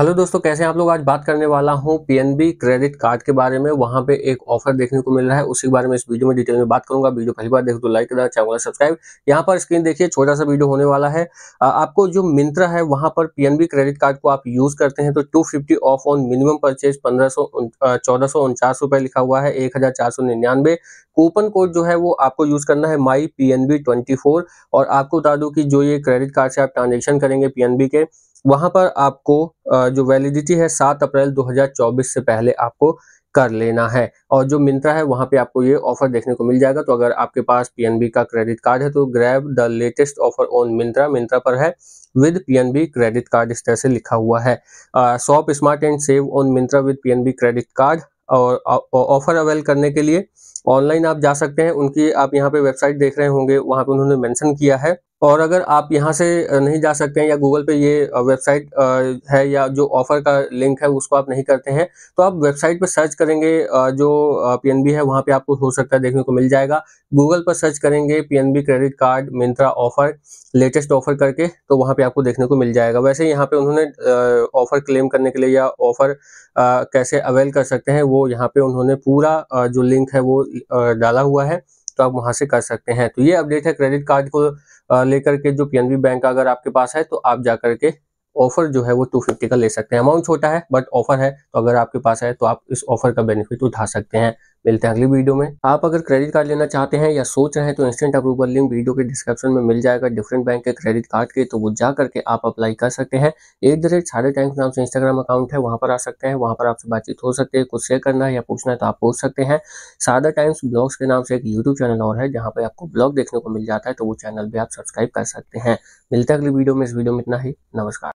hello दोस्तों कैसे आप लोग आज बात करने वाला हूं पीएनबी क्रेडिट कार्ड के बारे में वहां पे एक ऑफर देखने को मिल रहा है उसी के बारे में इस वीडियो में डिटेल में बात करूंगा वीडियो पहली बार देखो तो लाइक करना चैनल सब्सक्राइब यहां पर स्क्रीन देखिए छोटा सा वीडियो होने वाला है आपको जो मिंत्रा है वहां पर पी क्रेडिट कार्ड को आप यूज करते हैं तो two off on minimum purchase पंद्रह सौ लिखा हुआ है एक कूपन कोड जो है वो आपको यूज करना है माई पी और आपको बता दू की जो ये क्रेडिट कार्ड से आप ट्रांजेक्शन करेंगे पी के वहां पर आपको जो वैलिडिटी है सात अप्रैल 2024 से पहले आपको कर लेना है और जो मिंत्रा है वहां पे आपको ये ऑफर देखने को मिल जाएगा तो अगर आपके पास पीएनबी का क्रेडिट कार्ड है तो grab the latest offer on Myntra Myntra पर है विद पीएनबी क्रेडिट कार्ड इस तरह से लिखा हुआ है shop smart and save on Myntra with PNB credit card और ऑफर अवेल करने के लिए ऑनलाइन आप जा सकते हैं उनकी आप यहाँ पे वेबसाइट देख रहे होंगे वहाँ पे उन्होंने मेंशन किया है और अगर आप यहाँ से नहीं जा सकते हैं या गूगल पे ये वेबसाइट है या जो ऑफर का लिंक है उसको आप नहीं करते हैं तो आप वेबसाइट पर सर्च करेंगे जो पीएनबी है वहाँ पे आपको हो सकता है देखने को मिल जाएगा गूगल पर सर्च करेंगे PNB credit card Myntra offer latest offer करके तो वहाँ पे आपको देखने को मिल जाएगा वैसे यहाँ पे उन्होंने ऑफर क्लेम करने के लिए या ऑफर कैसे अवेल कर सकते हैं वो यहाँ पे उन्होंने पूरा जो लिंक है वो डाला हुआ है तो आप वहां से कर सकते हैं तो ये अपडेट है क्रेडिट कार्ड को लेकर के जो पीएनबी बैंक अगर आपके पास है तो आप जा करके ऑफर जो है वो 250 का ले सकते हैं अमाउंट छोटा है बट ऑफर है तो अगर आपके पास है तो आप इस ऑफर का बेनिफिट उठा सकते हैं मिलते हैं अगली वीडियो में आप अगर क्रेडिट कार्ड लेना चाहते हैं या सोच रहे हैं तो इंस्टेंट अप्रूवल लिंक वीडियो के डिस्क्रिप्शन में मिल जाएगा डिफरेंट बैंक के क्रेडिट कार्ड के तो वो जा करके आप अप्लाई कर सकते हैं एट द रेट साढ़े टाइम नाम से इंस्टाग्राम अकाउंट है वहाँ पर आ सकते हैं वहाँ पर आपसे बातचीत हो सकते हैं कुछ शेयर करना है या पूछना है तो आप पूछ सकते हैं सादा टाइम्स ब्लॉग्स के नाम से एक यूट्यूब चैनल और है जहाँ पर आपको ब्लॉग देखने को मिल जाता है तो वो चैनल भी आप सब्सक्राइब कर सकते हैं मिलते हैं अगली वीडियो में इस वीडियो में इतना ही नमस्कार